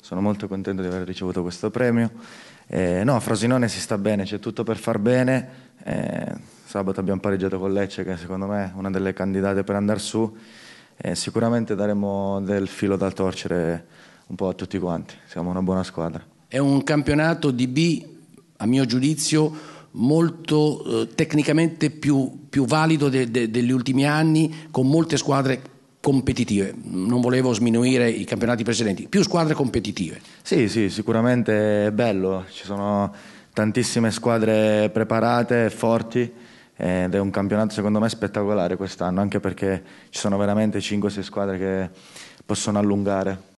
Sono molto contento di aver ricevuto questo premio. Eh, no, a Frosinone si sta bene, c'è tutto per far bene. Eh, sabato abbiamo pareggiato con Lecce, che secondo me è una delle candidate per andare su. Eh, sicuramente daremo del filo da torcere un po' a tutti quanti. Siamo una buona squadra. È un campionato di B, a mio giudizio, molto eh, tecnicamente più, più valido de, de, degli ultimi anni, con molte squadre competitive, non volevo sminuire i campionati precedenti, più squadre competitive. Sì, sì, sicuramente è bello, ci sono tantissime squadre preparate, forti ed è un campionato secondo me spettacolare quest'anno, anche perché ci sono veramente 5-6 squadre che possono allungare.